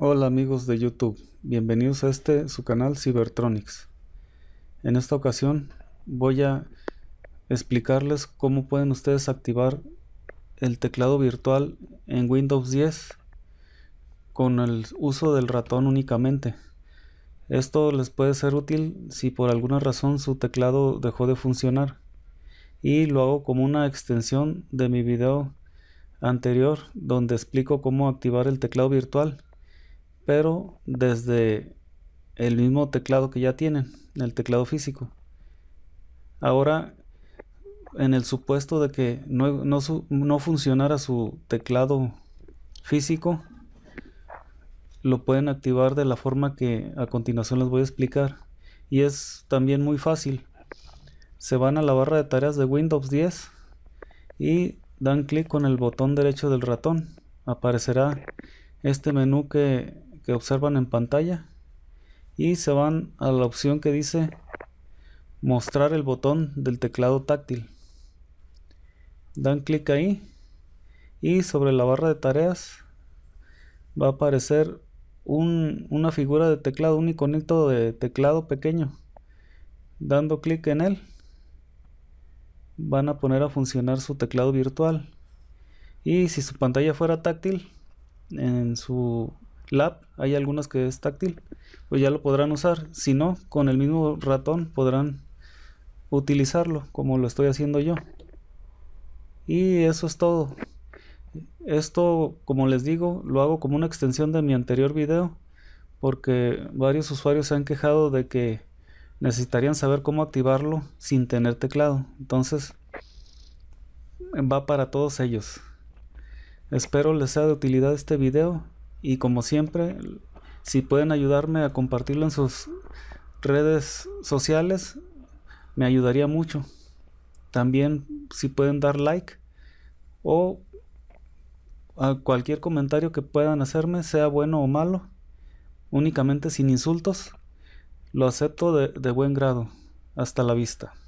Hola amigos de YouTube, bienvenidos a este su canal Cybertronics. En esta ocasión voy a explicarles cómo pueden ustedes activar el teclado virtual en Windows 10 con el uso del ratón únicamente. Esto les puede ser útil si por alguna razón su teclado dejó de funcionar. Y lo hago como una extensión de mi video anterior donde explico cómo activar el teclado virtual pero desde el mismo teclado que ya tienen, el teclado físico. Ahora, en el supuesto de que no, no, funcionara su teclado físico, lo pueden activar de la forma que a continuación les voy a explicar. Y es también muy fácil. Se van a la barra de tareas de Windows 10 y dan clic con el botón derecho del ratón. Aparecerá este menú que observan en pantalla y se van a la opción que dice mostrar el botón del teclado táctil. Dan clic ahí y sobre la barra de tareas va a aparecer una figura de teclado, un iconito de teclado pequeño. Dando clic en él van a poner a funcionar su teclado virtual. Y si su pantalla fuera táctil, en su Lab, hay algunas que es táctil, pues ya lo podrán usar. Si no, con el mismo ratón podrán utilizarlo como lo estoy haciendo yo. Y eso es todo. Esto, como les digo, lo hago como una extensión de mi anterior video porque varios usuarios se han quejado de que necesitarían saber cómo activarlo sin tener teclado. Entonces, va para todos ellos. Espero les sea de utilidad este video y como siempre, si pueden ayudarme a compartirlo en sus redes sociales, me ayudaría mucho. También si pueden dar like o a cualquier comentario que puedan hacerme, sea bueno o malo, únicamente sin insultos, lo acepto de buen grado. Hasta la vista.